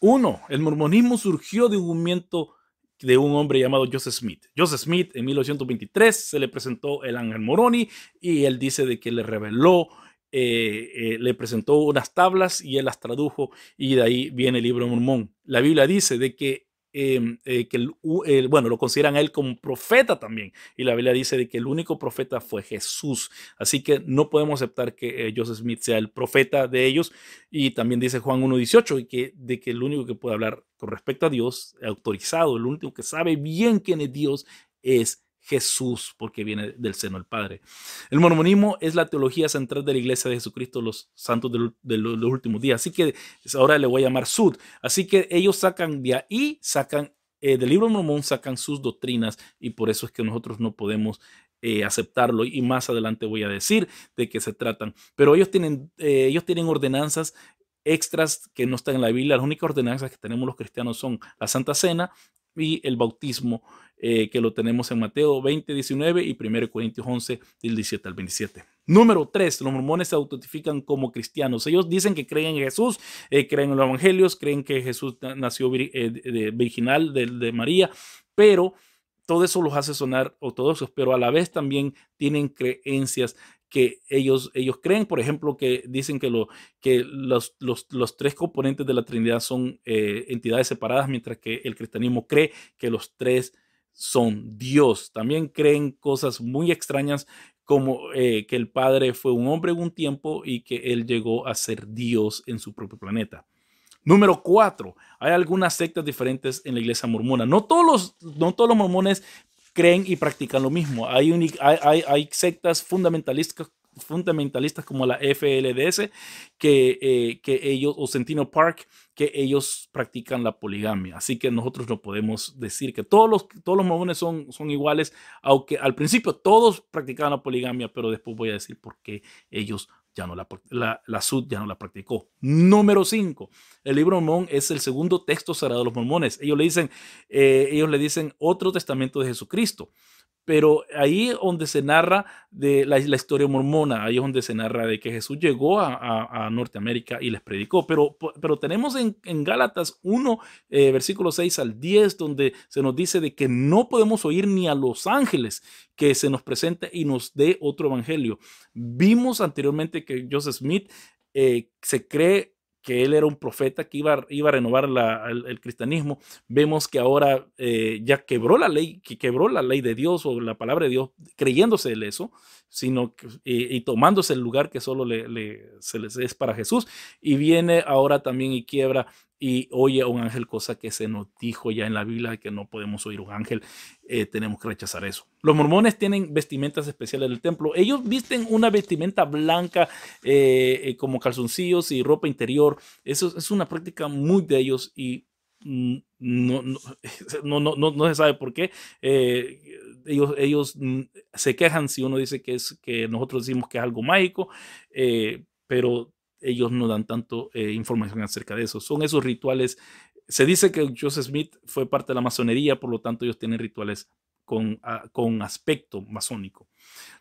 Uno, el mormonismo surgió de un momento de un hombre llamado Joseph Smith. Joseph Smith en 1823 se le presentó el ángel Moroni y él dice de que le reveló, eh, eh, le presentó unas tablas y él las tradujo y de ahí viene el libro Mormón. La Biblia dice de que Em, eh, que bueno, lo consideran a él como profeta también. Y la Biblia dice de que el único profeta fue Jesús. Así que no podemos aceptar que eh, Joseph Smith sea el profeta de ellos. Y también dice Juan 1.18 que, de que el único que puede hablar con respecto a Dios, autorizado, el único que sabe bien quién es Dios es Jesús, porque viene del seno del Padre. El mormonismo es la teología central de la Iglesia de Jesucristo, los santos de, los, últimos días. Así que pues, ahora le voy a llamar Sud. Así que ellos sacan de ahí, sacan eh, del libro mormón, sacan sus doctrinas y por eso es que nosotros no podemos eh, aceptarlo y más adelante voy a decir de qué se tratan. Pero ellos tienen, eh, ellos tienen ordenanzas extras que no están en la Biblia. Las únicas ordenanzas que tenemos los cristianos son la Santa Cena y el bautismo eh, que lo tenemos en Mateo 20, 19 y 1 Corintios 11, del 17 al 27. Número 3, los mormones se autentifican como cristianos. Ellos dicen que creen en Jesús, eh, creen en los evangelios, creen que Jesús nació eh, virginal de, María, pero todo eso los hace sonar ortodoxos, pero a la vez también tienen creencias que ellos, ellos creen, por ejemplo, que dicen que, lo, que los, tres componentes de la Trinidad son eh, entidades separadas, mientras que el cristianismo cree que los tres son Dios. También creen cosas muy extrañas como eh, que el Padre fue un hombre en un tiempo y que él llegó a ser Dios en su propio planeta. Número cuatro, hay algunas sectas diferentes en la iglesia mormona. No todos los, no todos los mormones creen y practican lo mismo. Hay, sectas fundamentalistas fundamentalistas como la FLDS, eh, que, ellos, o Centino Park, que ellos practican la poligamia. Así que nosotros no podemos decir que todos los, todos los son, son iguales, aunque al principio todos practicaban la poligamia, pero después voy a decir por qué ellos ya no la, la, la Sud ya no la practicó. Número 5. El libro Mormón es el segundo texto sagrado de los mormones. Ellos le dicen, eh, ellos le dicen otro testamento de Jesucristo pero ahí donde se narra de la, historia mormona, ahí es donde se narra de que Jesús llegó a, Norteamérica y les predicó, pero, pero tenemos en, Gálatas 1, eh, versículo 6 al 10, donde se nos dice de que no podemos oír ni a los ángeles que se nos presente y nos dé otro evangelio. Vimos anteriormente que Joseph Smith eh, se cree que él era un profeta que iba, iba a renovar el, cristianismo. Vemos que ahora eh, ya quebró la ley, que quebró la ley de Dios o la palabra de Dios, creyéndose en eso, sino y, tomándose el lugar que solo le, es para Jesús. Y viene ahora también y quiebra y oye a un ángel, cosa que se nos dijo ya en la Biblia que no podemos oír un ángel, eh, tenemos que rechazar eso. Los mormones tienen vestimentas especiales del templo. Ellos visten una vestimenta blanca eh, eh, como calzoncillos y ropa interior. Eso es una práctica muy de ellos y mm, no, no, no, no, no se sabe por qué. ellos, ellos mm, se quejan si uno dice que, es, que nosotros decimos que es algo mágico, pero ellos no dan tanto eh, información acerca de eso. Son esos rituales. Se dice que Joseph Smith fue parte de la masonería, por lo tanto ellos tienen rituales con, ah, aspecto masónico.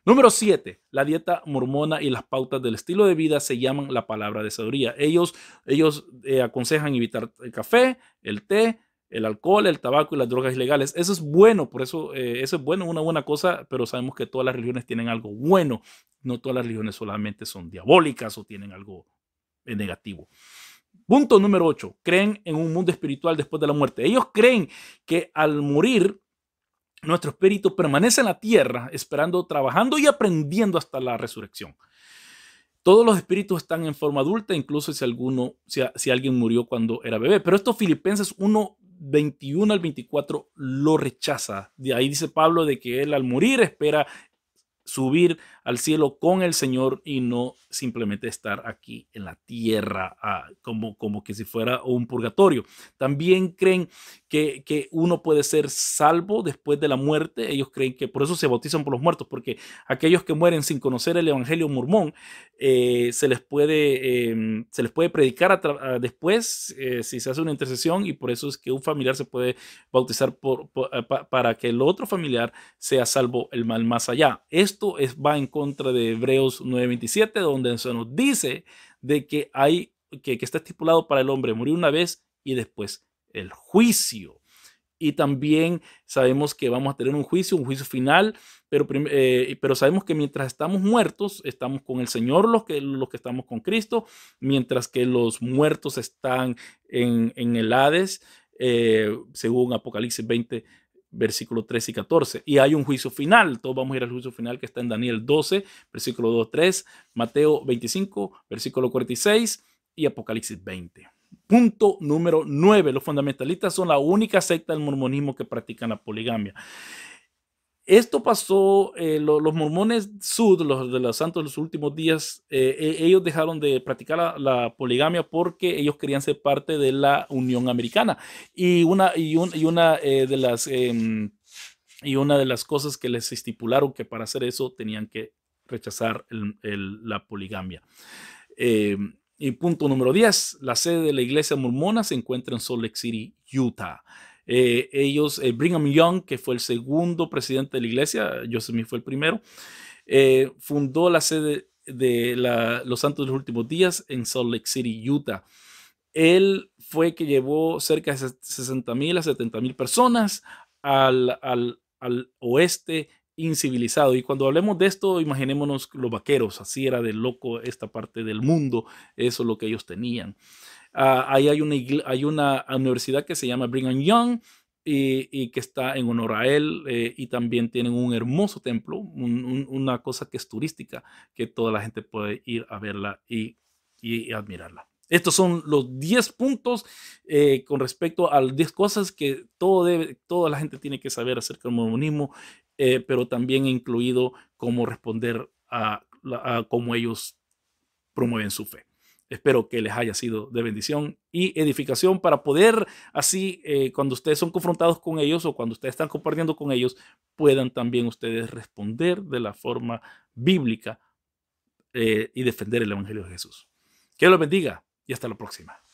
Número 7. La dieta mormona y las pautas del estilo de vida se llaman la palabra de sabiduría. Ellos, ellos eh, aconsejan evitar el café, el té, el alcohol, el tabaco y las drogas ilegales. Eso es bueno, por eso eh, eso es bueno, una buena cosa, pero sabemos que todas las religiones tienen algo bueno, no todas las religiones solamente son diabólicas o tienen algo eh, negativo. Punto número 8. Creen en un mundo espiritual después de la muerte. Ellos creen que al morir nuestro espíritu permanece en la tierra esperando, trabajando y aprendiendo hasta la resurrección. Todos los espíritus están en forma adulta, incluso si alguno, si, si alguien murió cuando era bebé. Pero estos Filipenses uno 21 al 24 lo rechaza. De ahí dice Pablo de que él al morir espera subir al cielo con el Señor y no simplemente estar aquí en la tierra ah, como, como que si fuera un purgatorio. También creen que, uno puede ser salvo después de la muerte. Ellos creen que por eso se bautizan por los muertos, porque aquellos que mueren sin conocer el Evangelio mormón, eh, se, les puede, em, se les puede predicar ah, después eh, si se hace una intercesión y por eso es que un familiar se puede bautizar eh, para que el otro familiar sea salvo el mal más allá. Esto esto es, va en contra de Hebreos 9:27, donde se nos dice de que hay que, está estipulado para el hombre morir una vez y después el juicio. Y también sabemos que vamos a tener un juicio, un juicio final, pero, eh, pero sabemos que mientras estamos muertos, estamos con el Señor, los que, los que estamos con Cristo, mientras que los muertos están en, en el Hades, eh, según Apocalipsis 20, versículo 3 y 14. Y hay un juicio final. Todos vamos a ir al juicio final que está en Daniel 12, versículo 2, 3, Mateo 25, versículo 46 y Apocalipsis 20. Punto número 9. Los fundamentalistas son la única secta del mormonismo que practican la poligamia. Esto pasó, eh, los mormones sud, los de los santos los últimos días, eh, e, ellos dejaron de practicar la, poligamia porque ellos querían ser parte de la Unión Americana. Y una, y, una eh, de las... Em, y una de las cosas que les estipularon que para hacer eso tenían que rechazar la poligamia. Em, y punto número 10, la sede de la iglesia mormona se encuentra en Salt Lake City, Utah. Eh, ellos, eh, Brigham Young, que fue el segundo presidente de la iglesia, Joseph fue el primero, eh, fundó la sede de los Santos de los Últimos Días en Salt Lake City, Utah. Él fue que llevó cerca de 60 a 70 mil personas al, al oeste incivilizado. Y cuando hablemos de esto, imaginémonos los vaqueros, así era de loco esta parte del mundo, eso es lo que ellos tenían. Ah, ahí hay una, hay una universidad que se llama Brigham Young y, que está en honor a él eh, y también tienen un hermoso templo, una cosa que es turística, que toda la gente puede ir a verla y, admirarla. Estos son los 10 puntos eh, con respecto a las 10 cosas que todo toda la gente tiene que saber acerca del monismo, eh, pero también incluido cómo responder a, a cómo ellos promueven su fe. Espero que les haya sido de bendición y edificación para poder así, eh, cuando ustedes son confrontados con ellos o cuando ustedes están compartiendo con ellos, puedan también ustedes responder de la forma bíblica eh, y defender el Evangelio de Jesús. Que los bendiga y hasta la próxima.